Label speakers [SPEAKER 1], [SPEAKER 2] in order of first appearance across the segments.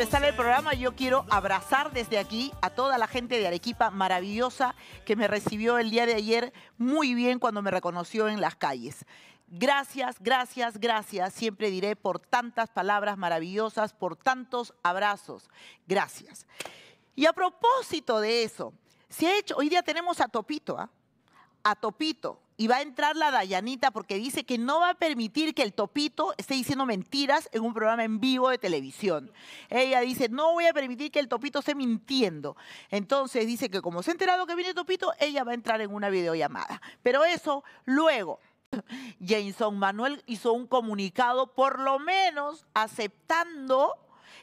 [SPEAKER 1] empezar el programa, yo quiero abrazar desde aquí a toda la gente de Arequipa maravillosa que me recibió el día de ayer muy bien cuando me reconoció en las calles. Gracias, gracias, gracias, siempre diré, por tantas palabras maravillosas, por tantos abrazos. Gracias. Y a propósito de eso, se ha hecho, hoy día tenemos a Topito, ¿ah? a Topito, y va a entrar la Dayanita porque dice que no va a permitir que el Topito esté diciendo mentiras en un programa en vivo de televisión. Ella dice, no voy a permitir que el Topito esté mintiendo. Entonces dice que como se ha enterado que viene Topito, ella va a entrar en una videollamada. Pero eso luego. Jason Manuel hizo un comunicado, por lo menos aceptando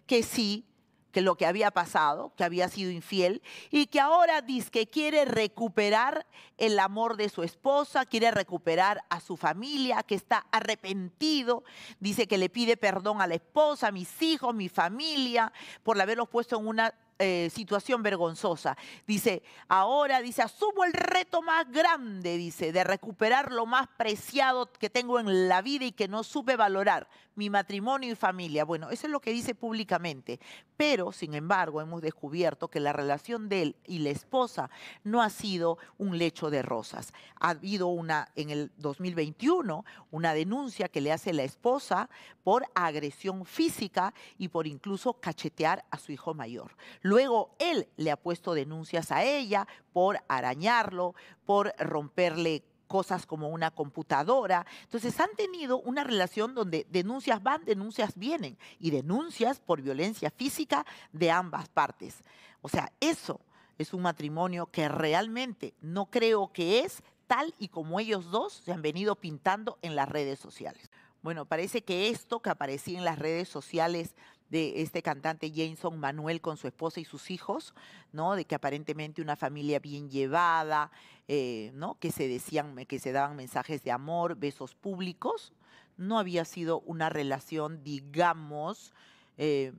[SPEAKER 1] que sí que lo que había pasado, que había sido infiel y que ahora dice que quiere recuperar el amor de su esposa, quiere recuperar a su familia, que está arrepentido, dice que le pide perdón a la esposa, a mis hijos, mi familia, por haberlos puesto en una eh, situación vergonzosa. Dice, ahora, dice, asumo el reto más grande, dice, de recuperar lo más preciado que tengo en la vida y que no supe valorar, mi matrimonio y familia. Bueno, eso es lo que dice públicamente. Pero, sin embargo, hemos descubierto que la relación de él y la esposa no ha sido un lecho de rosas. Ha habido una, en el 2021, una denuncia que le hace la esposa por agresión física y por incluso cachetear a su hijo mayor. Luego él le ha puesto denuncias a ella por arañarlo, por romperle cosas como una computadora. Entonces han tenido una relación donde denuncias van, denuncias vienen y denuncias por violencia física de ambas partes. O sea, eso es un matrimonio que realmente no creo que es tal y como ellos dos se han venido pintando en las redes sociales. Bueno, parece que esto que aparecía en las redes sociales de este cantante Jameson Manuel con su esposa y sus hijos, ¿no? De que aparentemente una familia bien llevada, eh, ¿no? Que se decían, que se daban mensajes de amor, besos públicos. No había sido una relación, digamos, eh,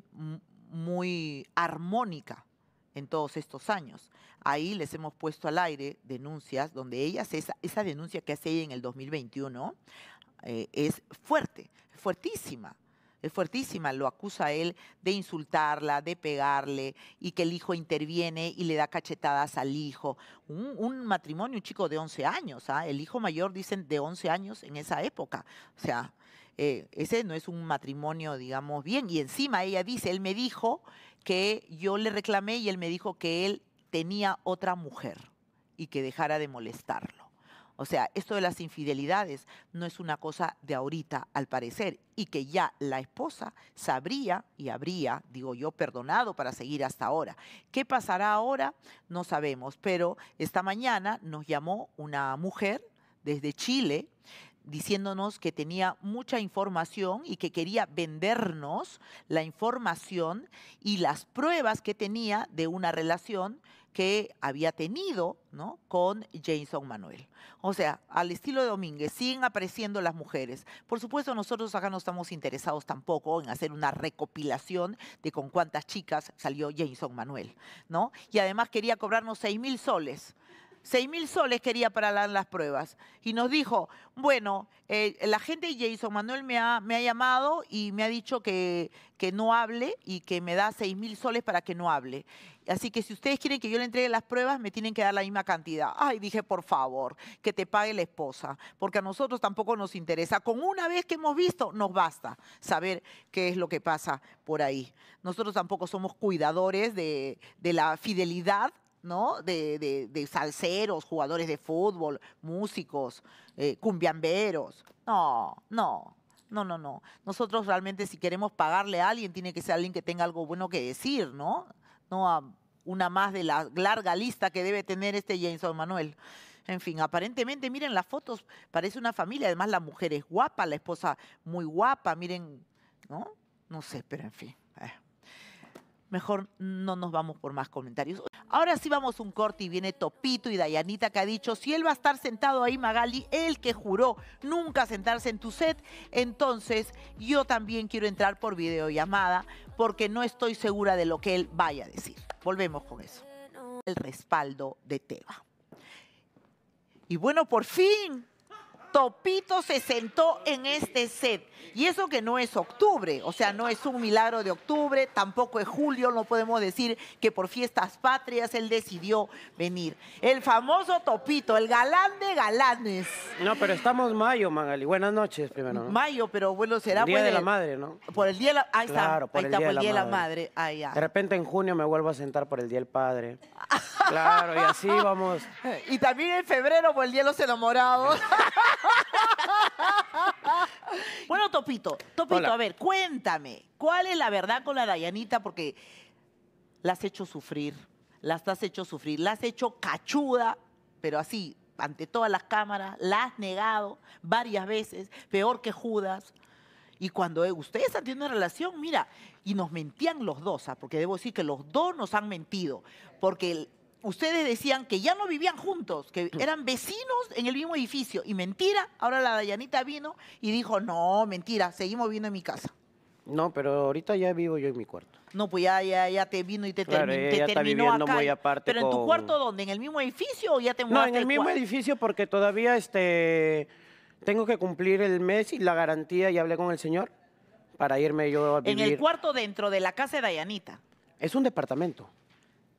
[SPEAKER 1] muy armónica en todos estos años. Ahí les hemos puesto al aire denuncias donde ellas, esa, denuncia que hace ella en el 2021, eh, es fuerte, fuertísima, fuertísima, lo acusa a él de insultarla, de pegarle y que el hijo interviene y le da cachetadas al hijo. Un, matrimonio, un chico de 11 años, ¿ah? el hijo mayor dicen de 11 años en esa época. O sea, eh, ese no es un matrimonio, digamos, bien. Y encima ella dice, él me dijo que yo le reclamé y él me dijo que él tenía otra mujer y que dejara de molestarlo. O sea, esto de las infidelidades no es una cosa de ahorita, al parecer, y que ya la esposa sabría y habría, digo yo, perdonado para seguir hasta ahora. ¿Qué pasará ahora? No sabemos, pero esta mañana nos llamó una mujer desde Chile diciéndonos que tenía mucha información y que quería vendernos la información y las pruebas que tenía de una relación que había tenido ¿no? con Jameson Manuel. O sea, al estilo de Domínguez, siguen apareciendo las mujeres. Por supuesto, nosotros acá no estamos interesados tampoco en hacer una recopilación de con cuántas chicas salió Jameson Manuel, ¿no? Y además quería cobrarnos 6 mil soles. 6 mil soles quería para dar las pruebas. Y nos dijo, bueno, eh, la gente de Jason Manuel me ha, me ha llamado y me ha dicho que, que no hable y que me da 6 mil soles para que no hable. Así que si ustedes quieren que yo le entregue las pruebas, me tienen que dar la misma cantidad. Ay, dije, por favor, que te pague la esposa, porque a nosotros tampoco nos interesa. Con una vez que hemos visto, nos basta saber qué es lo que pasa por ahí. Nosotros tampoco somos cuidadores de, de la fidelidad ¿no? De, de, salseros, jugadores de fútbol, músicos, eh, cumbiamberos. No, no, no, no, no. Nosotros realmente si queremos pagarle a alguien, tiene que ser alguien que tenga algo bueno que decir, ¿no? No a una más de la larga lista que debe tener este Jameson Manuel. En fin, aparentemente, miren las fotos, parece una familia, además la mujer es guapa, la esposa muy guapa, miren, ¿no? No sé, pero en fin. Eh mejor no nos vamos por más comentarios. Ahora sí vamos un corte y viene Topito y Dayanita que ha dicho, si él va a estar sentado ahí, Magali, el que juró nunca sentarse en tu set, entonces yo también quiero entrar por videollamada porque no estoy segura de lo que él vaya a decir. Volvemos con eso. El respaldo de Teba. Y bueno, por fin Topito se sentó en este set. Y eso que no es octubre, o sea, no es un milagro de octubre, tampoco es julio, no podemos decir que por fiestas patrias él decidió venir. El famoso Topito, el galán de galanes. No, pero
[SPEAKER 2] estamos mayo, Magali. Buenas noches, primero. Mayo, pero bueno, será por el Día de la Madre, ¿no?
[SPEAKER 1] Por el Día de la Ahí por ahí el día por el Día de la, Madre. De
[SPEAKER 2] repente en junio me vuelvo a sentar por el Día del Padre. claro, y así vamos. Y
[SPEAKER 1] también en febrero por el Día de los Enamorados. bueno, Topito, Topito, a ver, cuéntame, ¿cuál es la verdad con la Dayanita? Porque la has hecho sufrir, la has hecho sufrir, la has hecho cachuda, pero así, ante todas las cámaras, la has negado varias veces, peor que Judas. Y cuando eh, ustedes han tenido una relación, mira, y nos mentían los dos, ¿ah? porque debo decir que los dos nos han mentido, porque ustedes decían que ya no vivían juntos, que mm. eran vecinos en el mismo edificio. Y mentira, ahora la Dayanita vino y dijo, no, mentira, seguimos viviendo en mi casa.
[SPEAKER 2] No, pero ahorita ya vivo yo en mi cuarto.
[SPEAKER 1] No, pues ya, ya, ya te vino y te, te terminó Muy aparte pero en tu cuarto dónde, en el mismo edificio o ya te mudaste. No, en el, mismo
[SPEAKER 2] edificio porque todavía este tengo que cumplir el mes y la garantía y hablé con el señor para irme yo a vivir. En el
[SPEAKER 1] cuarto dentro de la casa de Dayanita.
[SPEAKER 2] Es un departamento.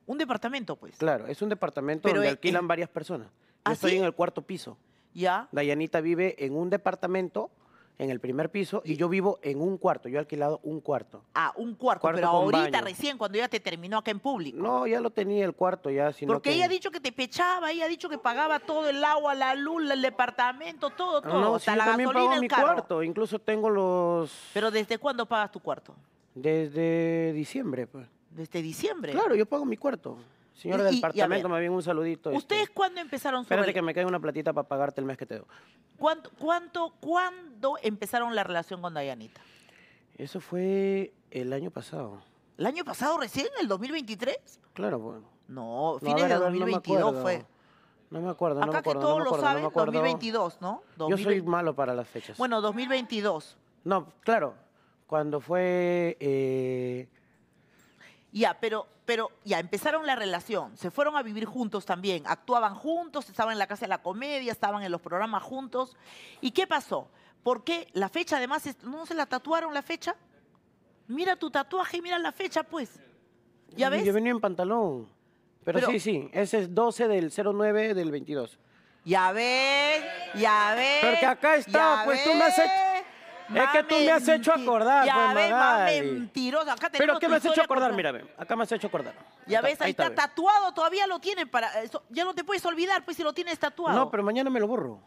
[SPEAKER 2] Un departamento, pues. Claro, es un departamento donde e, alquilan eh, varias personas. Yo ¿Ah, estoy en el cuarto piso. Ya. Dayanita vive en un departamento, en el primer piso, y yo vivo en un cuarto. Yo he alquilado un cuarto. Ah, un cuarto, pero ahorita recién, cuando ya te terminó acá en público. No, ya lo tenía el cuarto, ya. Sino Porque ella
[SPEAKER 1] ha dicho que te pechaba, ella ha dicho que pagaba todo el agua, la luz, el departamento, todo, todo. No, también pago mi cuarto.
[SPEAKER 2] Incluso tengo los... Pero ¿desde cuándo pagas tu cuarto? Desde diciembre, pues este diciembre. Claro, yo pago mi cuarto. Señor del departamento, me viene un saludito. Este. ¿Ustedes
[SPEAKER 1] cuándo empezaron su Espérate que
[SPEAKER 2] me caiga una platita para pagarte el mes que te doy.
[SPEAKER 1] ¿Cuánto, cuánto, ¿Cuándo empezaron la relación con Dayanita?
[SPEAKER 2] Eso fue el año pasado. ¿El año pasado
[SPEAKER 1] recién? ¿El 2023?
[SPEAKER 2] Claro, bueno. No, fines de 2022 fue. No me acuerdo, Acá no me acuerdo. que todos lo saben, 2022, ¿no? Yo soy malo para las fechas.
[SPEAKER 1] Bueno, 2022.
[SPEAKER 2] No, claro, cuando fue eh,
[SPEAKER 1] ya, pero, pero ya empezaron la relación, se fueron a vivir juntos también, actuaban juntos, estaban en la casa de la comedia, estaban en los programas juntos. ¿Y qué pasó? ¿Por qué la fecha además no se la tatuaron la fecha? Mira tu tatuaje y mira la fecha, pues.
[SPEAKER 2] ¿Ya ves? Yo venía en pantalón. Pero, sí, sí, ese es 12 del 09 del 22. Ya ves, ya ves. Porque acá está, pues tú me es que tú me has hecho acordar. Ya pues, ves, más mentirosa.
[SPEAKER 1] Pero ¿qué me has hecho acordar? ve.
[SPEAKER 2] acá me has hecho acordar. Ya ves, ahí está,
[SPEAKER 1] tatuado, todavía lo tienen. Para, ya no te puedes olvidar, pues si lo tienes tatuado. No,
[SPEAKER 2] pero mañana me lo borro.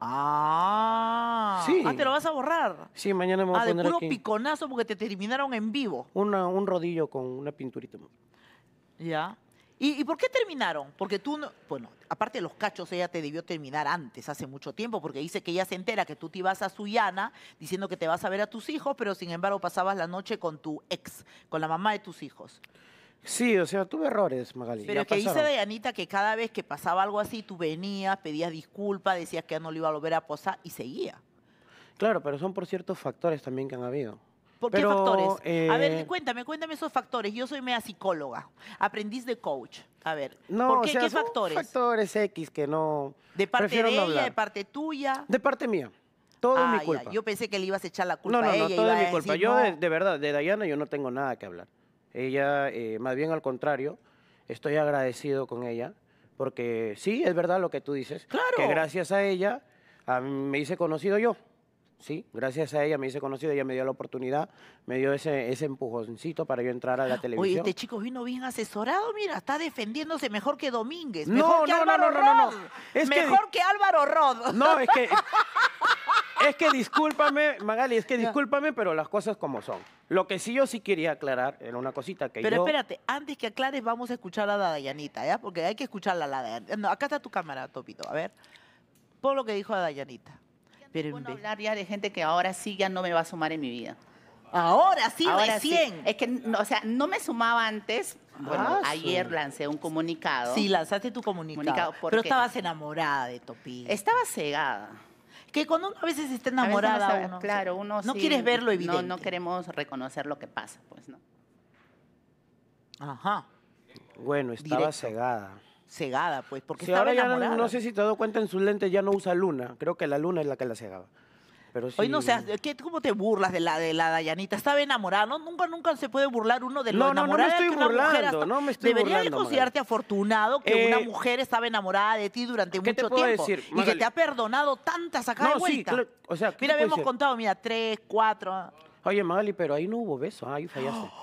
[SPEAKER 2] Ah, sí. ah, te lo vas a borrar. Sí, mañana me voy ah, a poner de puro
[SPEAKER 1] piconazo porque te terminaron en vivo.
[SPEAKER 2] un rodillo con una pinturita.
[SPEAKER 1] Ya. ¿Y, por qué terminaron? Porque tú, no, bueno, aparte de los cachos, ella te debió terminar antes, hace mucho tiempo, porque dice que ella se entera que tú te ibas a llana diciendo que te vas a ver a tus hijos, pero sin embargo pasabas la noche con tu ex, con la mamá de tus hijos.
[SPEAKER 2] Sí, o sea, tuve errores, Magali. Pero que dice de
[SPEAKER 1] Anita que cada vez que pasaba algo así, tú venías, pedías disculpas, decías que ya no lo iba a volver a posar y seguía.
[SPEAKER 2] Claro, pero son por ciertos factores también que han habido. ¿Por qué factores? A ver, eh,
[SPEAKER 1] cuéntame, cuéntame esos factores. Yo soy media psicóloga, aprendiz de coach. A ver,
[SPEAKER 2] no, ¿por qué? O ¿Qué son factores? factores X que no... De parte de ella, de
[SPEAKER 1] parte tuya.
[SPEAKER 2] De parte mía. Todo mi culpa. Yo
[SPEAKER 1] pensé que le ibas a echar la culpa a ella. No, todo es mi culpa. yo, eh,
[SPEAKER 2] de, verdad, de Dayana yo no tengo nada que hablar. Ella, eh, más bien al contrario, estoy agradecido con ella, porque sí, es verdad lo que tú dices. Claro. Que gracias a ella me hice conocido yo sí, gracias a ella me hice conocido, ella me dio la oportunidad, me dio ese, ese empujoncito para yo entrar a la televisión. Oye, este
[SPEAKER 1] chico vino bien asesorado, mira, está defendiéndose mejor que Domínguez, mejor que Álvaro no, no, Es mejor que... Álvaro Rod. No, es que...
[SPEAKER 2] Es que discúlpame, Magali, es que discúlpame, pero las cosas como son. Lo que sí yo sí quería aclarar era una cosita que Pero espérate,
[SPEAKER 1] antes que aclares vamos a escuchar a la Dayanita, ¿ya? Porque hay que escucharla a la No, acá está tu cámara, Topito, a ver. Por lo que dijo a
[SPEAKER 3] Dayanita. Pero bueno, hablar ya de gente que ahora sí ya no me va a sumar en mi vida. Ahora sí, recién. Es que, o sea, no me sumaba antes. Bueno, ah, ayer lancé un comunicado. Sí, lanzaste tu comunicado. pero estabas enamorada de Topi. Estaba cegada. Que cuando uno a veces está enamorada, claro, uno no quieres verlo evidente. No, queremos
[SPEAKER 2] reconocer lo que pasa, pues, ¿no? Ajá. Bueno, estaba cegada cegada, pues, porque estaba enamorada. no, sé si te has dado cuenta, en sus lentes ya no usa luna. Creo que la luna es la que la cegaba. Pero Hoy no seas,
[SPEAKER 1] eh, ¿cómo te burlas de la de la Dayanita? Estaba enamorada, ¿no? Nunca, nunca se puede burlar uno de los no, enamorada. No, no me estoy burlando, no me estoy Debería burlando, considerarte afortunado que una eh, mujer estaba enamorada de ti durante mucho tiempo. y que te ha perdonado tantas acá no, de vuelta. o sea, mira, habíamos contado, mira, tres, cuatro.
[SPEAKER 2] Oye, Magali, pero ahí no hubo beso, ah, ahí fallaste.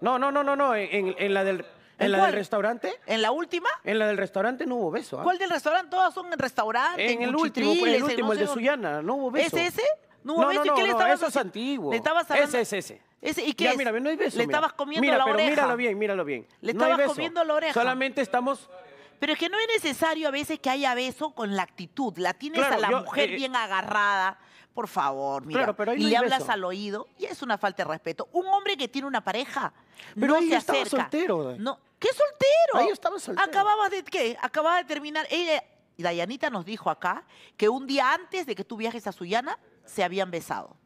[SPEAKER 2] No, no, no, no, no, en la del... ¿En la del restaurante? ¿En la última? En la del restaurante no hubo beso. ¿ah? ¿Cuál
[SPEAKER 1] del restaurante? Todas son en restaurante. En, el último, el de
[SPEAKER 2] Suyana, no hubo beso. ¿Es ese? No no, beso. No, qué le estabas eso es antiguo. Ese es ese. ese. ¿Y qué ya, es? Mira, no hay beso. Le estabas comiendo mira, la pero oreja. Míralo bien, míralo bien. Le estabas comiendo la oreja. Solamente estamos.
[SPEAKER 1] Pero es que no es necesario a veces que haya beso
[SPEAKER 2] con la actitud. La tienes a la mujer eh, bien
[SPEAKER 1] agarrada por favor, mira. y le hablas al oído y es una falta de respeto. Un hombre que tiene una pareja
[SPEAKER 2] pero no estaba soltero.
[SPEAKER 1] No, ¿qué soltero? Ahí estaba soltero. Acababa de qué? acababa de terminar. Ella, Dayanita nos dijo acá que un día antes de que tú viajes a Sullana se habían besado.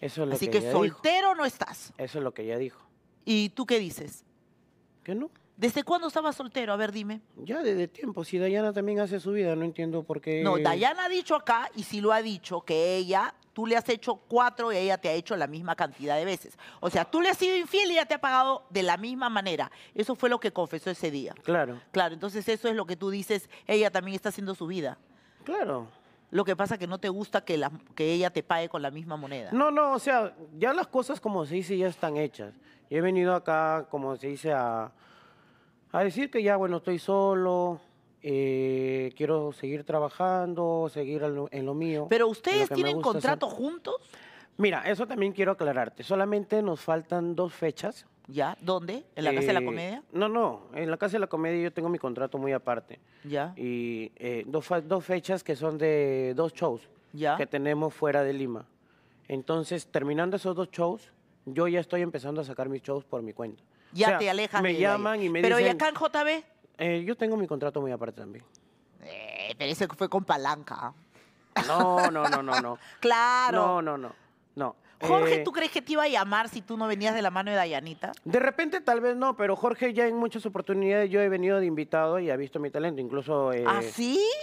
[SPEAKER 2] Eso es lo Así que,
[SPEAKER 1] soltero no
[SPEAKER 2] estás. Eso es lo que ella dijo. ¿Y tú qué dices? Que no? ¿Desde cuándo estaba soltero? A ver, dime. Ya desde tiempo. Si Dayana también hace su vida, no entiendo por qué. No, Dayana
[SPEAKER 1] ha dicho acá, y si lo ha dicho, que ella, tú le has hecho cuatro y ella te ha hecho la misma cantidad de veces. O sea, tú le has sido infiel y ella te ha pagado de la misma manera. Eso fue lo que confesó ese día. Claro. Claro, entonces eso es lo que tú dices, ella también está haciendo su vida. Claro. Lo que pasa es que no te gusta que, que ella te pague con la misma moneda.
[SPEAKER 2] No, no, o sea, ya las cosas como se dice ya están hechas. Y he venido acá, como se dice, a a decir que ya, bueno, estoy solo, eh, quiero seguir trabajando, seguir en lo, mío. Pero ustedes tienen contrato juntos. Mira, eso también quiero aclararte. Solamente nos faltan dos fechas. ¿Ya? ¿Dónde? ¿En la Casa de la eh, Comedia? No, no. En la Casa de la Comedia yo tengo mi contrato muy aparte. ¿Ya? Y eh, dos, dos fechas que son de dos shows ¿Ya? que tenemos fuera de Lima. Entonces, terminando esos dos shows, yo ya estoy empezando a sacar mis shows por mi cuenta ya te alejas. Me llaman y me Pero dicen... Pero acá en JB? Eh, yo tengo mi contrato muy aparte también.
[SPEAKER 1] Eh, pero ese fue con palanca.
[SPEAKER 2] No, no, no, no, no. claro. No, no, no. No. Jorge, eh, ¿tú
[SPEAKER 1] crees que te iba a llamar si tú no venías de la mano de Dayanita?
[SPEAKER 2] De repente tal vez no, pero Jorge ya en muchas oportunidades yo he venido de invitado y ha visto mi talento. Incluso eh, ¿Ah,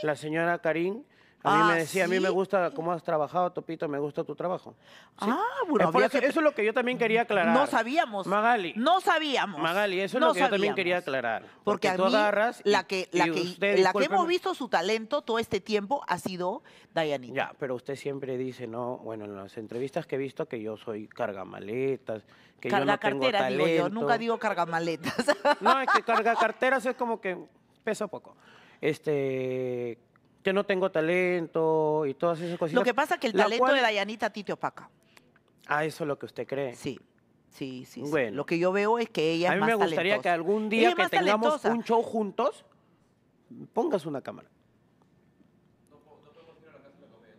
[SPEAKER 2] la señora Karim a mí me ah, decía, a mí me gusta cómo has trabajado, Topito, me gusta tu trabajo. Ah, bueno, eso, es lo que yo también quería aclarar. No sabíamos. Magali. No sabíamos. Magali, eso es lo que yo también quería aclarar. Porque, a tú mí, la que, la, que, la que hemos
[SPEAKER 1] visto su talento todo este tiempo ha sido
[SPEAKER 2] Dayanita. Ya, pero usted siempre dice, no, bueno, en las entrevistas que he visto que yo soy cargamaletas, que yo no talento. digo yo, nunca digo cargamaletas. No, es que carga carteras es como que pesa poco. Este, que no tengo talento y todas esas cosas. Lo que pasa es que el talento de Dayanita a ti te opaca. Ah, eso es lo que usted cree. Sí. Sí, sí, bueno. Lo que yo veo es que ella es más A mí me gustaría que algún día que tengamos un show juntos, pongas una cámara.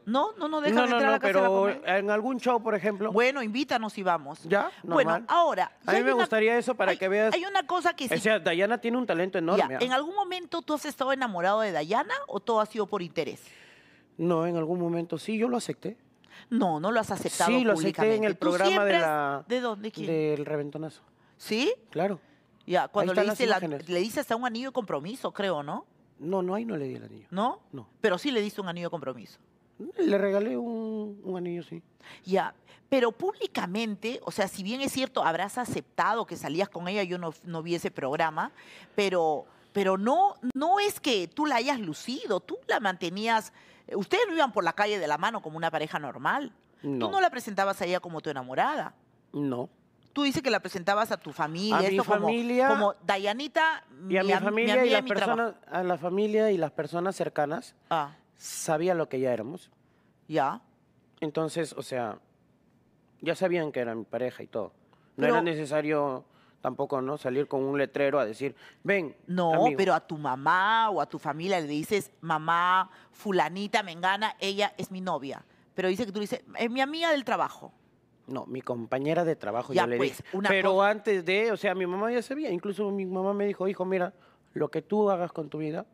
[SPEAKER 2] No, no, no déjame entrar a la casa pero en algún show, por ejemplo. Bueno, invítanos y vamos. Ya, Bueno, ahora. A mí me gustaría eso para que veas. Hay
[SPEAKER 1] una cosa que sí. O sea,
[SPEAKER 2] Dayana tiene un talento enorme. Ya. ¿ah? ¿En algún
[SPEAKER 1] momento tú has estado enamorado de Dayana o todo ha sido por interés?
[SPEAKER 2] No, en algún momento sí, yo lo acepté. No, no lo has aceptado Sí, lo acepté en el programa de la... ¿De dónde? ¿Quién? Del Reventonazo. ¿Sí? Claro. Ya, cuando le dice, la, le hasta un anillo
[SPEAKER 1] de compromiso, creo, ¿no? No, no, ahí no le di el anillo. ¿No? No. Pero sí le diste un anillo de compromiso.
[SPEAKER 2] Le regalé un, anillo, sí.
[SPEAKER 1] Ya, pero públicamente, o sea, si bien es cierto, habrás aceptado que salías con ella, yo no, no vi ese programa, pero, pero no, no es que tú la hayas lucido, tú la mantenías, eh, ustedes no iban por la calle de la mano como una pareja normal. No. Tú no la presentabas a ella como tu enamorada. No tú dices que la presentabas a tu familia, a familia, como, Dayanita, y a mi, familia y personas,
[SPEAKER 2] a la familia y las personas cercanas. Ah sabía lo que ya éramos. Ya. Entonces, o sea, ya sabían que era mi pareja y todo. No era necesario tampoco, ¿no? Salir con un letrero a decir, ven. No, pero a
[SPEAKER 1] tu mamá o a tu familia le dices, mamá, fulanita, me engana, ella
[SPEAKER 2] es mi novia. Pero dice que tú dices, es mi amiga del trabajo. No, mi compañera de trabajo, Ya, le dije. Pues, una Pero antes de, o sea, mi mamá ya sabía. Incluso mi mamá me dijo, hijo, mira, lo que tú hagas con tu vida,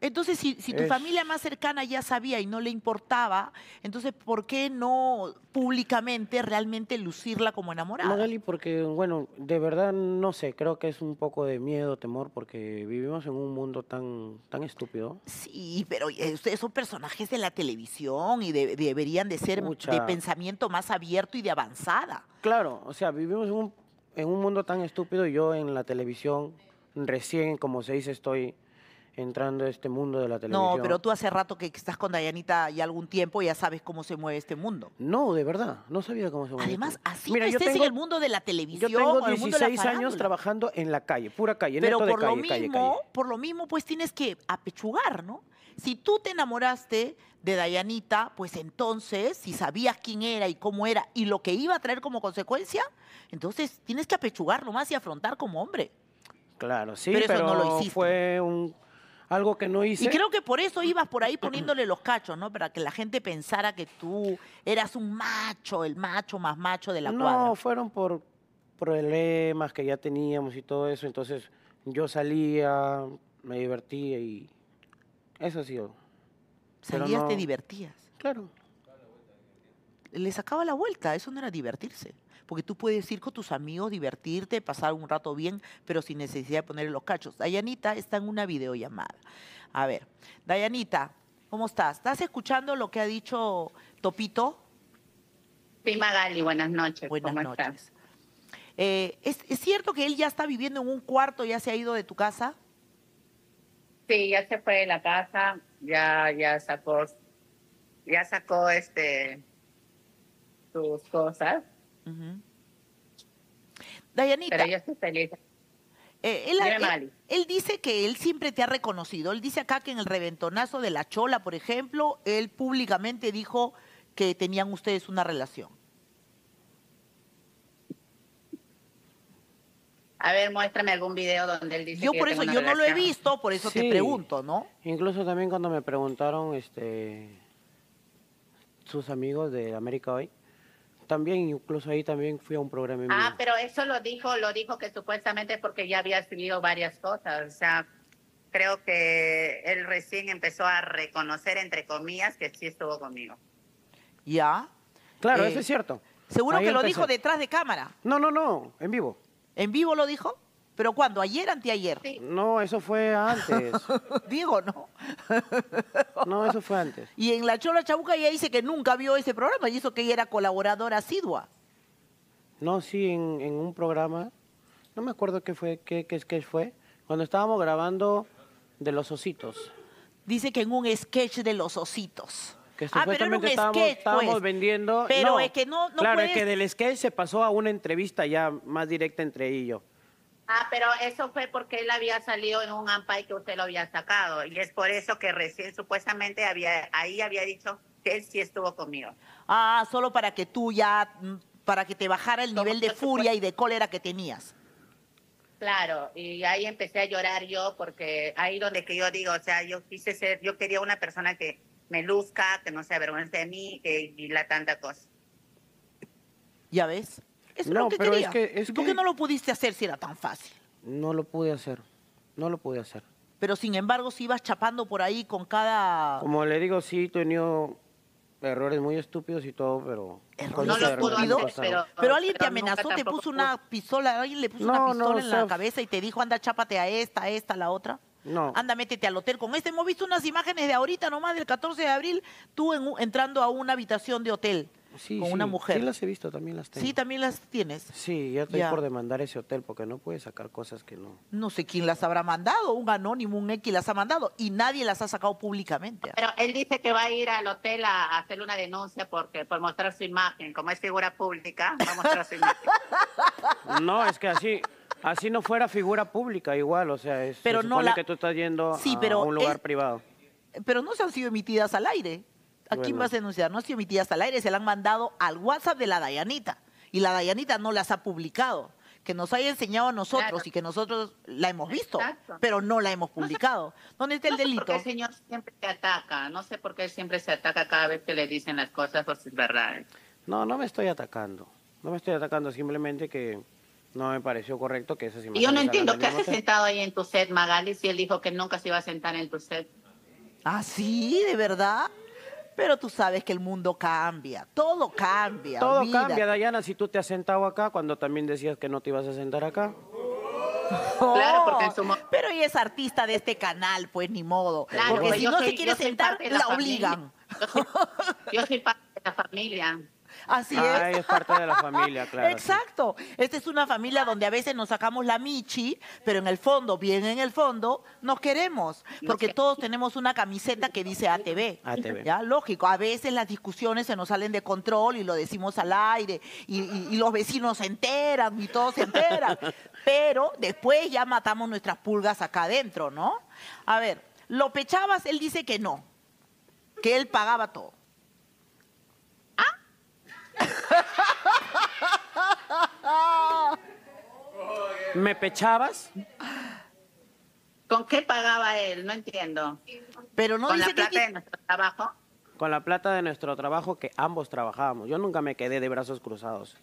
[SPEAKER 1] entonces, si, tu familia más cercana ya sabía y no le importaba, entonces, ¿por qué no públicamente realmente lucirla como enamorada? Magali,
[SPEAKER 2] porque, bueno, de verdad no sé, creo que es un poco de miedo, temor, porque vivimos en un mundo tan, tan estúpido.
[SPEAKER 1] Sí, pero eh, ustedes son personajes de la televisión
[SPEAKER 2] y deberían de ser de
[SPEAKER 1] pensamiento más abierto y de avanzada.
[SPEAKER 2] Claro, o sea, vivimos en un, en un mundo tan estúpido y yo en la televisión recién, como se dice, estoy entrando a este mundo de la televisión. No, pero tú
[SPEAKER 1] hace rato que estás con Dayanita y algún tiempo ya sabes cómo se mueve este mundo.
[SPEAKER 2] No, de verdad, no sabía cómo se mueve. Además, este así Mira, estés en el
[SPEAKER 1] mundo de la televisión. Yo tengo 16 años
[SPEAKER 2] trabajando en la calle, pura calle, pero por de calle, lo mismo, calle,
[SPEAKER 1] por lo mismo, pues tienes que apechugar, ¿no? Si tú te enamoraste de Dayanita, pues entonces, si sabías quién era y cómo era y lo que iba a traer como consecuencia, entonces tienes que apechugar nomás y afrontar como hombre.
[SPEAKER 2] Claro, sí, pero, no lo hiciste.
[SPEAKER 1] fue un algo que no hice. Y creo que por eso ibas por ahí poniéndole los cachos, ¿no? Para que la gente pensara que tú eras un macho, el macho más macho de la cuadra.
[SPEAKER 2] No, fueron por problemas que ya teníamos y todo eso. Entonces yo salía, me divertía y eso ha sido. ¿Salías, te divertías? Claro.
[SPEAKER 1] Le sacaba la vuelta, eso no era divertirse porque tú puedes ir con tus amigos, divertirte, pasar un rato bien, pero sin necesidad de ponerle los cachos. Dayanita está en una videollamada. A ver, Dayanita, ¿cómo estás? ¿Estás escuchando lo que ha dicho Topito? Sí, Magali, buenas noches. Buenas noches. Eh, ¿es, cierto que él ya está viviendo en un cuarto, ya se ha ido de tu casa?
[SPEAKER 3] Sí, ya se fue de la casa, ya, ya sacó, ya sacó este sus cosas Dayanita. él, dice que él
[SPEAKER 1] siempre te ha reconocido. Él dice acá que en el reventonazo de la Chola, por ejemplo, él públicamente dijo que tenían ustedes una relación.
[SPEAKER 3] A ver, muéstrame algún video donde él dice. Yo por eso, yo no lo he visto, por eso te pregunto,
[SPEAKER 2] ¿no? Incluso también cuando me preguntaron, este, sus amigos de América Hoy, también, incluso ahí también fui a un programa. ah,
[SPEAKER 3] pero eso lo dijo, lo dijo que supuestamente porque ya había escrito varias cosas, o sea, creo que él recién empezó a reconocer, entre comillas, que sí estuvo conmigo.
[SPEAKER 2] Ya. Claro, eh, eso es cierto. Seguro que lo dijo
[SPEAKER 3] detrás de cámara.
[SPEAKER 2] No,
[SPEAKER 1] no, no, en vivo. ¿En vivo lo dijo? ¿Pero cuando ¿Ayer, anteayer? No, eso fue antes. Digo, ¿no?
[SPEAKER 2] no, eso fue antes.
[SPEAKER 1] Y en La Chola Chabuca ella dice que nunca vio ese programa y eso que ella era colaboradora asidua.
[SPEAKER 2] No, sí, en, un programa, no me acuerdo qué fue, qué, qué, fue, cuando estábamos grabando de Los Ositos. Dice que en un sketch de Los Ositos. ah, pero era un sketch, pues. estábamos vendiendo. Pero es que no, Claro, es que del sketch se pasó a una entrevista ya más directa entre ellos.
[SPEAKER 3] Ah, pero eso fue porque él había salido en un y que usted lo había sacado y es por eso que recién supuestamente había ahí había dicho que él sí estuvo conmigo.
[SPEAKER 1] Ah, solo para que tú ya mm, para que te bajara el nivel de furia y de cólera que tenías.
[SPEAKER 3] Claro, y ahí empecé a llorar yo porque ahí donde que yo digo, o sea, yo quise ser, yo quería una persona que me luzca, que no se avergüence de mí que, y la tanta cosa.
[SPEAKER 2] ¿Ya ves? no, pero Es que, por qué no lo pudiste hacer si era tan fácil? No lo pude hacer. No lo pude hacer.
[SPEAKER 1] Pero sin embargo, si ibas chapando por ahí con cada.
[SPEAKER 2] Como le digo, sí, he tenido errores muy estúpidos y todo, pero. No lo estúpidos? pero, alguien te amenazó, te puso una
[SPEAKER 1] pistola, alguien le puso una pistola en la cabeza y te dijo, anda, chápate a esta, a esta, a la otra. No. Anda, métete al hotel con este. Hemos visto unas imágenes de ahorita nomás, del 14 de abril, tú entrando a una habitación de hotel sí, con una mujer. Sí, las
[SPEAKER 2] he visto, también las tengo. Sí,
[SPEAKER 1] también las tienes. Sí,
[SPEAKER 2] ya estoy por demandar ese hotel porque no puede sacar cosas que no.
[SPEAKER 1] No sé quién las habrá mandado, un anónimo, un X las ha mandado y nadie las ha sacado públicamente. Pero
[SPEAKER 3] él dice que va a ir al hotel a hacer una denuncia porque por mostrar su imagen, como es figura pública, va a mostrar su imagen.
[SPEAKER 2] no, es que así, Así no fuera figura pública, igual, o sea, es pero se no la... que tú estás yendo sí, a, pero un lugar privado.
[SPEAKER 1] Pero no se han sido emitidas al aire. ¿A quién vas a denunciar? No tía hasta al aire, se la han mandado al WhatsApp de la Dayanita y la Dayanita no las ha publicado. Que nos haya enseñado a nosotros y que nosotros la hemos visto, pero no la hemos
[SPEAKER 3] publicado. ¿Dónde está el no delito? el señor siempre se ataca, no sé por qué siempre se ataca cada vez que le dicen las cosas o es verdad.
[SPEAKER 2] No, no me estoy atacando. No me estoy atacando, simplemente que no me pareció correcto que esa. imágenes... Yo no entiendo, ¿qué haces sentado
[SPEAKER 3] ahí en tu set, Magali, si él dijo que nunca se iba a
[SPEAKER 2] sentar en tu set?
[SPEAKER 3] ¿Ah, sí? ¿De verdad? Pero tú sabes
[SPEAKER 1] que el mundo cambia, todo cambia. Todo cambia,
[SPEAKER 2] Dayana, si tú te has sentado acá cuando también decías que no te ibas a sentar acá.
[SPEAKER 1] claro, porque en suma... Pero ella es artista de este canal, pues ni modo. Claro, porque si no se quiere sentar, la, obligan.
[SPEAKER 3] yo soy parte de la familia.
[SPEAKER 1] Así es.
[SPEAKER 2] parte de la familia, claro.
[SPEAKER 1] Exacto. Esta es una familia donde a veces nos sacamos la michi, pero en el fondo, bien en el fondo, nos queremos. Porque todos tenemos una camiseta que dice ATV. ATV. ¿ya? Lógico. A veces las discusiones se nos salen de control y lo decimos al aire y, los vecinos se enteran y todos se enteran. pero después ya matamos nuestras pulgas acá adentro, ¿no? A ver, lo pechabas él dice que no, que él pagaba todo.
[SPEAKER 2] ¿Me pechabas?
[SPEAKER 3] ¿Con qué pagaba él? No entiendo. Pero no ¿Con la plata de nuestro trabajo?
[SPEAKER 2] Con la plata de nuestro trabajo que ambos trabajábamos. Yo nunca me quedé de brazos cruzados.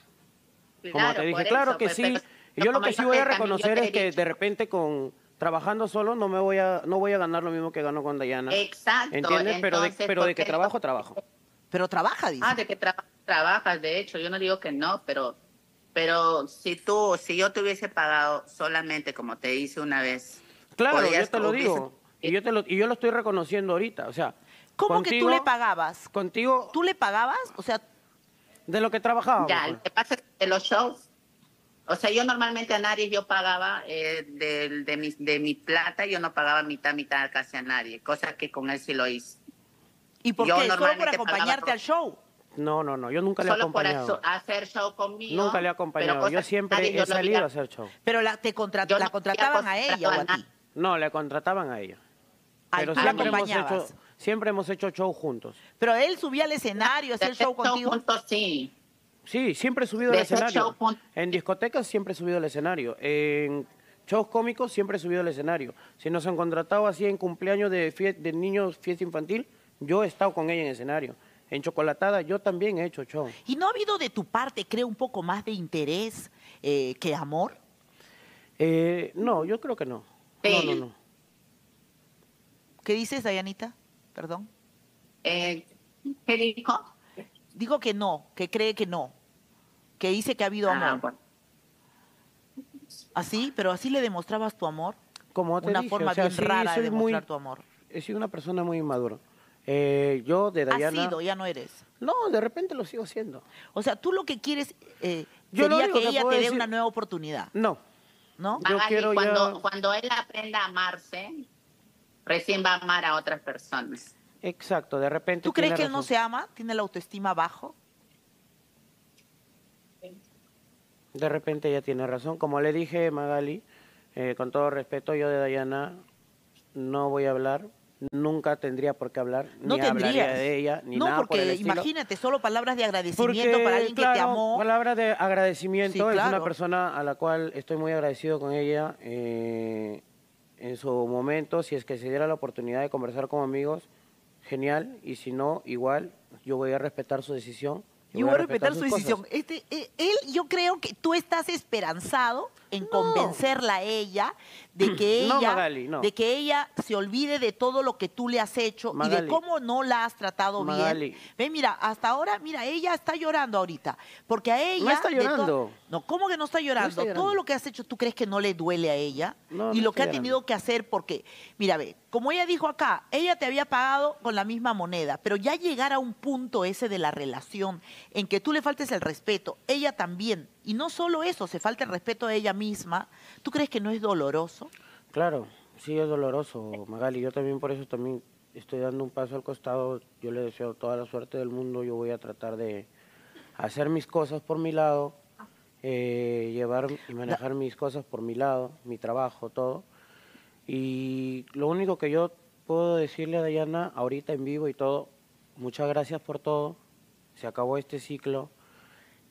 [SPEAKER 2] como te dije, claro que pues, sí. yo lo que sí voy a reconocer es que de repente con trabajando solo no me voy a no voy a ganar lo mismo que gano con Dayana. Exacto. ¿Entiendes? pero de, pero de que trabajo trabajo.
[SPEAKER 3] Pero trabaja, dice. Ah, de que trabajas, de hecho, yo no digo que no, pero, pero si tú, si yo te hubiese pagado solamente como te hice una vez. Claro, yo te lo digo.
[SPEAKER 2] Y yo, te lo, y yo lo estoy reconociendo ahorita, o sea. ¿Cómo que tú le
[SPEAKER 3] pagabas? Contigo. ¿Tú le pagabas? O sea.
[SPEAKER 2] De lo que trabajaba.
[SPEAKER 3] Ya, pues. lo que pasa es que los shows. O sea, yo normalmente a nadie yo pagaba eh, de, de, mi, de mi plata, yo no pagaba mitad, mitad casi a nadie, cosa que con él sí lo hice.
[SPEAKER 2] ¿Y por qué? ¿Solo por acompañarte al show? No, no, no, yo nunca le he acompañado. Solo
[SPEAKER 3] hacer show conmigo. Nunca le he
[SPEAKER 2] acompañado, yo siempre he salido a hacer show.
[SPEAKER 1] Pero la, te contrataban a ella o a ti.
[SPEAKER 2] No, la contrataban a ella. Pero siempre, hemos hecho, siempre hemos hecho show juntos.
[SPEAKER 1] Pero él subía al
[SPEAKER 3] escenario, a hacer show contigo. sí.
[SPEAKER 2] Sí, siempre he subido al escenario. En discotecas siempre he subido al escenario. En shows cómicos siempre he subido al escenario. Si nos han contratado así en cumpleaños de, de niños, fiesta infantil, yo he estado con ella en escenario. En Chocolatada yo también he hecho show. ¿Y no ha habido de tu parte, creo, un poco más de interés eh, que amor? Eh, no, yo creo que no. No, no, no.
[SPEAKER 1] ¿Qué dices, Dayanita? Perdón. Eh, ¿Qué dijo? Digo que no, que cree que no, que dice que ha habido ah, amor. ¿Así? ¿Pero así le demostrabas tu amor? Como Una forma rara de demostrar tu
[SPEAKER 2] amor. He sido una persona muy inmadura. Eh, yo de Dayana... ¿Ya
[SPEAKER 1] no eres? No, de
[SPEAKER 2] repente lo sigo siendo. O sea, tú lo que quieres eh, yo que, ella te dé una nueva oportunidad. No. ¿No?
[SPEAKER 3] cuando, él aprenda a amarse,
[SPEAKER 2] recién va a amar
[SPEAKER 3] a otras personas.
[SPEAKER 2] Exacto, de repente... ¿Tú crees que él no se
[SPEAKER 3] ama? ¿Tiene la autoestima bajo?
[SPEAKER 2] De repente ella tiene razón. Como le dije, Magali, eh, con todo respeto, yo de Dayana no voy a hablar nunca tendría por qué hablar, ni hablaría de ella, ni nada porque imagínate,
[SPEAKER 1] solo palabras de agradecimiento para alguien que te amó.
[SPEAKER 2] Palabras de agradecimiento, es una persona a la cual estoy muy agradecido con ella. Eh, en su momento, si es que se diera la oportunidad de conversar con amigos, genial, y si no, igual, yo voy a respetar su decisión yo voy a respetar, su decisión.
[SPEAKER 1] Este, e, él, yo creo que tú estás esperanzado en convencerla a ella de que ella, de que ella se olvide de todo lo que tú le has hecho y de cómo no la has tratado bien. Ve, mira, hasta ahora, mira, ella está llorando ahorita, porque a ella no está llorando. No, ¿cómo que no está llorando? Todo lo que has hecho, ¿tú crees que no le duele a ella? y lo que ha tenido que hacer, porque, mira, ve, como ella dijo acá, ella te había pagado con la misma moneda, pero ya llegar a un punto ese de la relación en que tú le faltes el respeto, ella también, y no solo eso, se falta el respeto a ella misma, ¿tú crees que
[SPEAKER 2] no es doloroso? Claro, sí es doloroso, Magali, yo también por eso también estoy dando un paso al costado, yo le deseo toda la suerte del mundo, yo voy a tratar de hacer mis cosas por mi lado, eh, llevar y manejar mis cosas por mi lado, mi trabajo, todo. Y lo único que yo puedo decirle a Dayana, ahorita en vivo y todo, muchas gracias por todo. Se acabó este ciclo.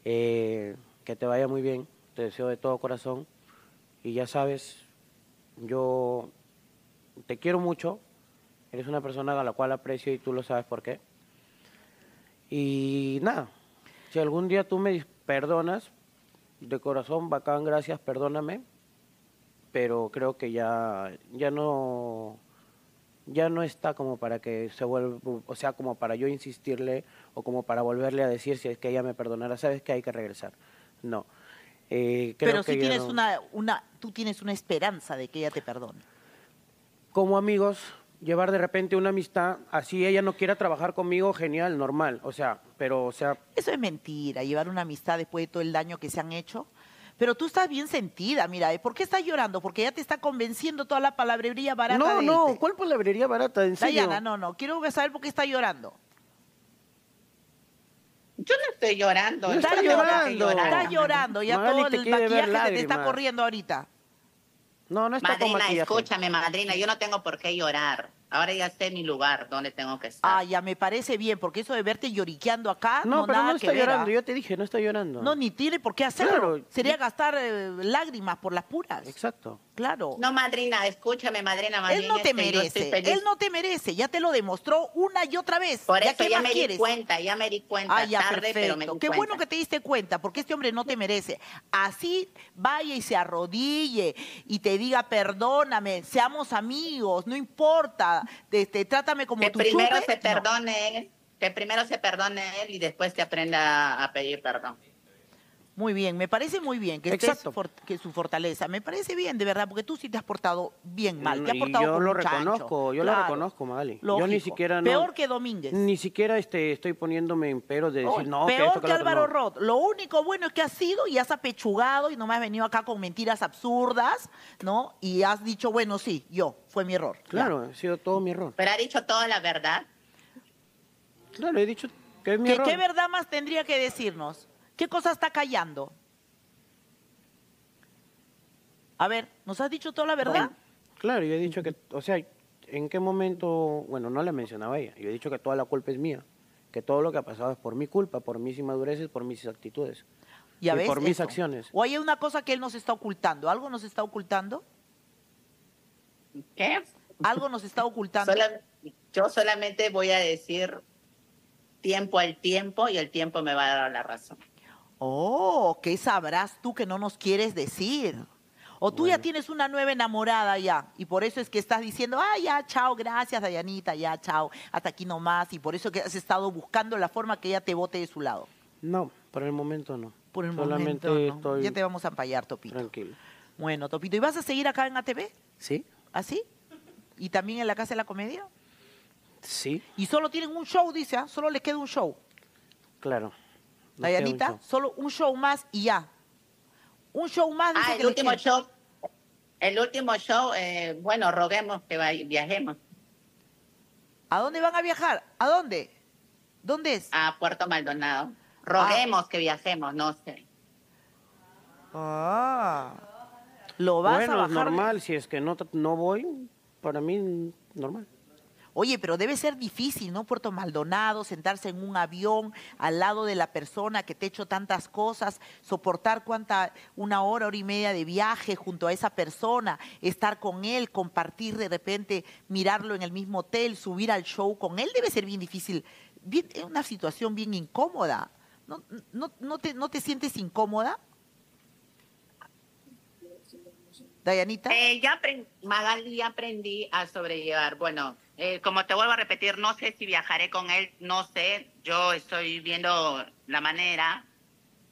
[SPEAKER 2] Eh, que te vaya muy bien. Te deseo de todo corazón. Y ya sabes, yo te quiero mucho. Eres una persona a la cual aprecio y tú lo sabes por qué. Y nada, si algún día tú me perdonas, de corazón, bacán, gracias, perdóname pero creo que ya, ya no ya no está como para que se vuelva, o sea, como para yo insistirle o como para volverle a decir si es que ella me perdonará, sabes que hay que regresar. No. Eh, pero si tienes una,
[SPEAKER 1] una, tú tienes una esperanza de que ella te perdone.
[SPEAKER 2] Como amigos, llevar de repente una amistad, así ella no quiera trabajar conmigo, genial, normal, o sea, pero, o sea... Eso es mentira, llevar una amistad después de todo el daño que se han hecho pero
[SPEAKER 1] tú estás bien sentida, mira, ¿por qué estás llorando? Porque ya te está convenciendo toda la palabrería barata. No, no,
[SPEAKER 2] ¿cuál palabrería barata? ¿En
[SPEAKER 1] no, no, quiero saber por qué está llorando.
[SPEAKER 3] Yo no estoy llorando. No está llorando. Está llorando, ya todo el maquillaje te está corriendo ahorita. No, no está Madrina, escúchame, madrina, yo no tengo por qué llorar. Ahora ya en mi lugar, donde tengo que estar. Ah, ya me parece bien, porque eso de verte
[SPEAKER 1] lloriqueando acá no, no pero nada no está llorando, ¿ah? yo
[SPEAKER 2] te dije, no está llorando. No,
[SPEAKER 1] ni tiene por qué hacerlo. Sería gastar eh, lágrimas por las puras. Exacto. Claro.
[SPEAKER 3] No, madrina, escúchame, madrina. él no te merece, él no te
[SPEAKER 1] merece, ya te lo demostró una y otra vez. Por ¿Ya eso ya, me di cuenta,
[SPEAKER 3] ya me di cuenta, ah, ya, perfecto. me Qué bueno
[SPEAKER 1] que te diste cuenta, porque este hombre no te merece. Así vaya y se arrodille y te diga, perdóname, seamos amigos, no
[SPEAKER 3] importa, este, trátame como que primero se perdone que primero se perdone él y después te aprenda a pedir perdón.
[SPEAKER 1] Muy bien, me parece muy bien que estés su fortaleza. Me parece bien, de verdad, porque tú sí te has portado bien mal. Mm, yo lo reconozco, yo lo reconozco,
[SPEAKER 2] Mali. Yo ni siquiera no, peor que
[SPEAKER 1] Domínguez. Ni
[SPEAKER 2] siquiera este, estoy poniéndome en peros de decir no. Peor que, Álvaro
[SPEAKER 1] Roth. Lo único bueno es que has sido y has apechugado y no me has venido acá con mentiras absurdas, ¿no? Y has dicho bueno sí, yo fue mi error. Claro,
[SPEAKER 2] ha sido todo mi error.
[SPEAKER 1] Pero ha dicho toda la verdad.
[SPEAKER 2] Claro, he dicho que es mi error. ¿Qué
[SPEAKER 1] verdad más tendría que decirnos? ¿Qué cosa está callando? A ver, ¿nos has dicho toda
[SPEAKER 2] la verdad? claro, yo he dicho que, o sea, ¿en qué momento? Bueno, no le mencionaba ella. Yo he dicho que toda la culpa es mía, que todo lo que ha pasado es por mi culpa, por mis inmadureces, por mis actitudes. Y, por mis acciones.
[SPEAKER 1] O hay una cosa que él nos está ocultando. ¿Algo nos está ocultando? ¿Qué? Algo nos está ocultando.
[SPEAKER 3] yo solamente voy a decir tiempo al tiempo y el tiempo me va a dar la razón.
[SPEAKER 1] Oh, ¿qué sabrás tú que no nos quieres decir? O tú ya tienes una nueva enamorada ya, y por eso es que estás diciendo, ah, ya, chao, gracias, Dayanita, ya, chao, hasta aquí nomás, y por eso que has estado buscando la forma que ella te vote de su lado.
[SPEAKER 2] No, por el momento no. Por el momento no. Ya te
[SPEAKER 1] vamos a empallar, Topito. Tranquilo. Bueno, Topito, ¿y vas a seguir acá en ATV? Sí. ¿Así? ¿Ah, sí? ¿Y también en la Casa de la Comedia? Sí. Y solo tienen un show, dice, ¿ah? solo les queda un show.
[SPEAKER 2] Claro. Dayanita,
[SPEAKER 3] solo un show más y ya. Un show más. Ah, el último show. El último show, eh, bueno, roguemos que viajemos. ¿A dónde van a viajar? ¿A dónde? ¿Dónde es? A Puerto Maldonado. Roguemos ah. que viajemos, no sé.
[SPEAKER 2] Ah. Lo vas a bajar. normal, si es que no, no voy, para mí
[SPEAKER 1] normal. Oye, pero debe ser difícil, ¿no? Puerto Maldonado, sentarse en un avión al lado de la persona que te ha hecho tantas cosas, soportar cuánta, una hora, hora y media de viaje junto a esa persona, estar con él, compartir de repente, mirarlo en el mismo hotel, subir al show con él, debe ser bien difícil. es una situación bien incómoda. ¿No te sientes incómoda?
[SPEAKER 3] Dayanita. Eh, ya aprendí, aprendí a sobrellevar. Bueno, eh, como te vuelvo a repetir, no sé si viajaré con él, no sé. Yo estoy viendo la manera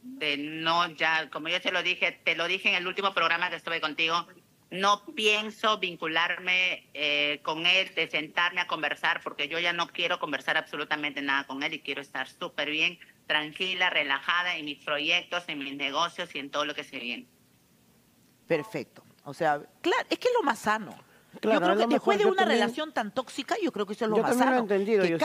[SPEAKER 3] de no ya, como yo te lo dije, te lo dije en el último programa que estuve contigo, no pienso vincularme eh, con él, de sentarme a conversar, porque yo ya no quiero conversar absolutamente nada con él y quiero estar súper bien, tranquila, relajada en mis proyectos, en mis negocios y en todo lo que se viene.
[SPEAKER 1] Perfecto. O sea, claro, es que es lo más sano. yo creo que después de una relación tan tóxica, yo creo que eso es lo yo más sano. Lo he
[SPEAKER 2] entendido, que yo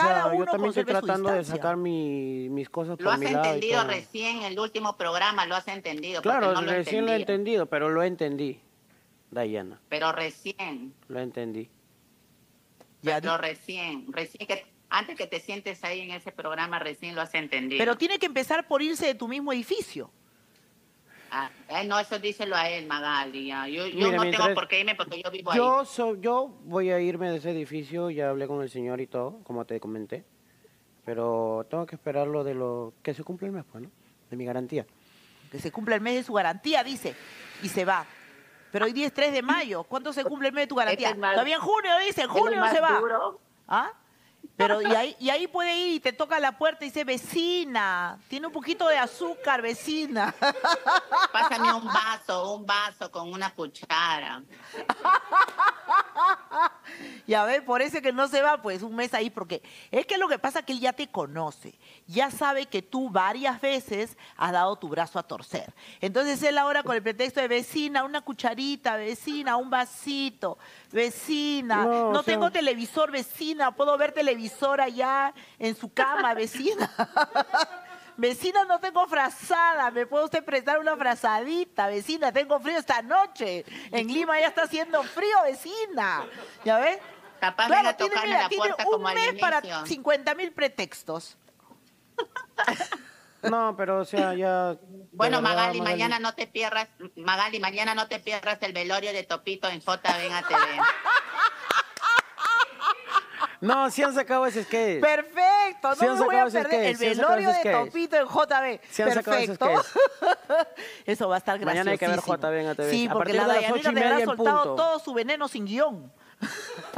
[SPEAKER 2] también estoy tratando de sacar mis cosas por Lo has entendido
[SPEAKER 3] recién en el último programa, lo has entendido. Claro, recién lo, he
[SPEAKER 2] entendido, pero lo entendí, Dayana.
[SPEAKER 3] Pero recién.
[SPEAKER 2] Lo entendí.
[SPEAKER 3] Ya pero recién, recién que antes que te sientes ahí en ese programa, recién lo has entendido. Pero tiene
[SPEAKER 1] que empezar por irse de tu mismo edificio.
[SPEAKER 3] Ah, eh, no, eso díselo a él, Magali. Yo, yo no tengo por qué irme porque yo vivo ahí.
[SPEAKER 2] yo voy a irme de ese edificio, ya hablé con el señor y todo, como te comenté. Pero tengo que esperar lo de lo que se cumple el mes, pues, ¿no? De mi garantía. Que se cumpla el mes de su garantía, dice.
[SPEAKER 1] Y se va. Pero hoy día es 3 de mayo. ¿Cuándo se este cumple el mes de tu garantía? Todavía en junio, dice. En este junio se va. ¿Ah? Pero y ahí, y ahí puede ir y te toca la puerta y dice,
[SPEAKER 3] vecina, tiene un poquito de azúcar, vecina. Pásame un vaso, un vaso con una cuchara.
[SPEAKER 1] ya ves por eso que no se va, pues un mes ahí, porque es que lo que pasa es que él ya te conoce, ya sabe que tú varias veces has dado tu brazo a torcer. Entonces él ahora con el pretexto de vecina, una cucharita, vecina, un vasito, vecina, no, tengo televisor, vecina, puedo ver televisor allá en su cama, vecina. Vecina, no tengo frazada. ¿Me puede usted prestar una frazadita? Vecina, tengo frío esta noche. En Lima ya está haciendo frío, vecina. ¿Ya ves?
[SPEAKER 3] Capaz de tiene, la mes para 50 mil pretextos.
[SPEAKER 2] No, pero o sea, ya. Bueno, Magali, mañana
[SPEAKER 3] no te pierdas, Magali, mañana no te pierdas el velorio de Topito en JVN
[SPEAKER 2] No, si han sacado ese skate. Perfecto.
[SPEAKER 3] Perfecto, no me voy a perder el
[SPEAKER 2] velorio de Topito
[SPEAKER 1] en JB. Perfecto. Eso va a estar gracioso. Mañana hay que ver JB en ATV. Sí, porque la Dayanita te habrá soltado todo su veneno sin guión.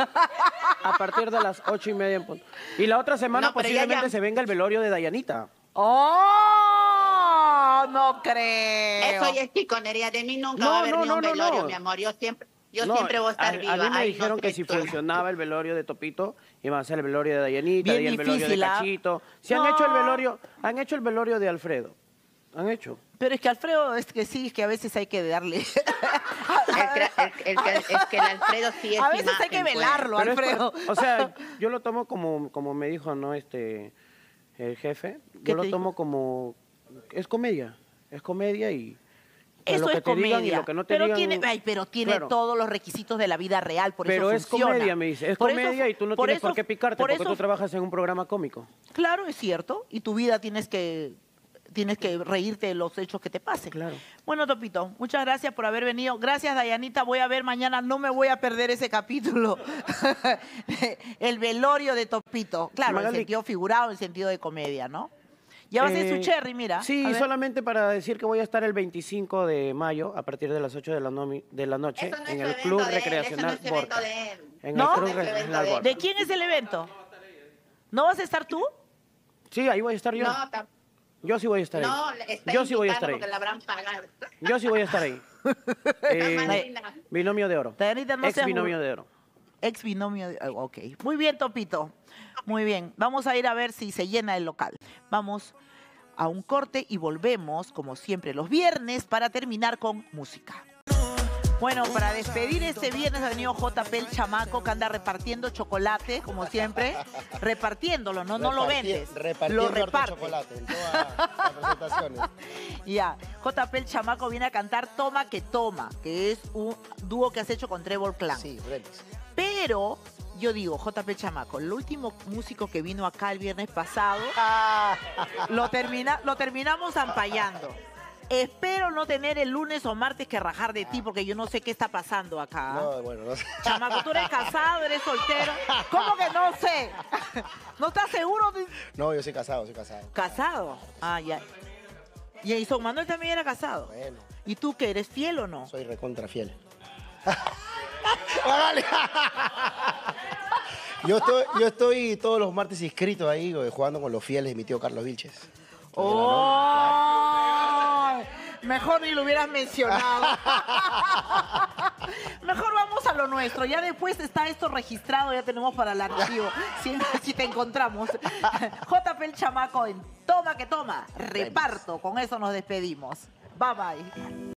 [SPEAKER 2] a partir de las ocho y media en punto. Y la otra semana posiblemente se venga el velorio de Dayanita.
[SPEAKER 3] ¡Oh! No creo. Eso ya es chiconería. De mí nunca va a haber un velorio, mi amor. Yo siempre, yo siempre voy a estar viva. A mí me dijeron
[SPEAKER 2] que si funcionaba el velorio de Topito, va a ser el velorio de Dayanita, y el velorio de ¿ah? Cachito. Si han hecho el velorio, han hecho el velorio de Alfredo. Han hecho.
[SPEAKER 1] Pero es que Alfredo, es que sí, es que a veces hay que
[SPEAKER 3] darle. es que el Alfredo sí es A veces hay que pues. velarlo, Alfredo. o sea,
[SPEAKER 2] yo lo tomo como, como me dijo, ¿no? Este, el jefe. Yo lo tomo como. Es comedia. Es comedia y eso lo es comedia. no pero tiene, pero tiene todos
[SPEAKER 1] los requisitos de la vida real, por pero eso es comedia, me dice, es comedia y tú no tienes por qué picarte porque tú
[SPEAKER 2] trabajas en un programa cómico.
[SPEAKER 1] Claro, es cierto, y tu vida tienes que tienes que reírte de los hechos que te pasen. Claro.
[SPEAKER 2] Bueno, Topito,
[SPEAKER 1] muchas gracias por haber venido. Gracias, Dayanita. Voy a ver mañana, no me voy a perder ese capítulo. el velorio de Topito. Claro, Magali. en sentido figurado, en sentido de comedia, ¿no?
[SPEAKER 2] Ya vas a ser su eh, cherry, mira. Sí, solamente para decir que voy a estar el 25 de mayo a partir de las 8 de la, de la noche en el Club Recreacional De En El Club Recreacional de, quién es el evento? ¿No vas a estar tú? Sí, ahí voy a estar yo. Yo sí voy a estar ahí. Yo sí voy a estar ahí. Yo sí voy a estar ahí. binomio de oro. Ex binomio de oro
[SPEAKER 1] ex binomio. De, oh, ok, muy bien, Topito. Muy bien, vamos a ir a ver si se llena el local. Vamos a un corte y volvemos, como siempre, los viernes para terminar con música. Bueno, para despedir este viernes ha venido JP el chamaco que anda repartiendo chocolate, como siempre, repartiéndolo, no, no lo vendes, lo reparte.
[SPEAKER 2] chocolate en todas las presentaciones.
[SPEAKER 1] Ya, JP el chamaco viene a cantar Toma que Toma, que es un dúo que has hecho con Trevor Clan. Sí, remix. Pero yo digo, JP Chamaco, el último músico que vino acá el viernes pasado,
[SPEAKER 3] ah.
[SPEAKER 2] lo, termina,
[SPEAKER 1] lo terminamos ampayando. Espero no tener el lunes o martes que rajar de ti, porque yo no sé qué está pasando acá. No, bueno, Chamaco, tú eres casado, eres soltero. ¿Cómo que no sé? ¿No estás seguro?
[SPEAKER 2] No, yo soy casado, soy casado.
[SPEAKER 1] ¿Casado? Ah, ya. Y son Manuel también era casado. Bueno. ¿Y tú qué? ¿Eres
[SPEAKER 2] fiel o no? Soy recontra fiel yo, estoy, yo estoy todos los martes inscrito ahí eh, jugando con los fieles de mi tío Carlos Vilches.
[SPEAKER 1] Oh, mejor ni lo hubieras mencionado. Mejor vamos a lo nuestro. Ya después está esto registrado, ya tenemos para el archivo. si, si te encontramos. JP el chamaco en Toma que Toma. Reparto. Con eso nos despedimos. Bye bye.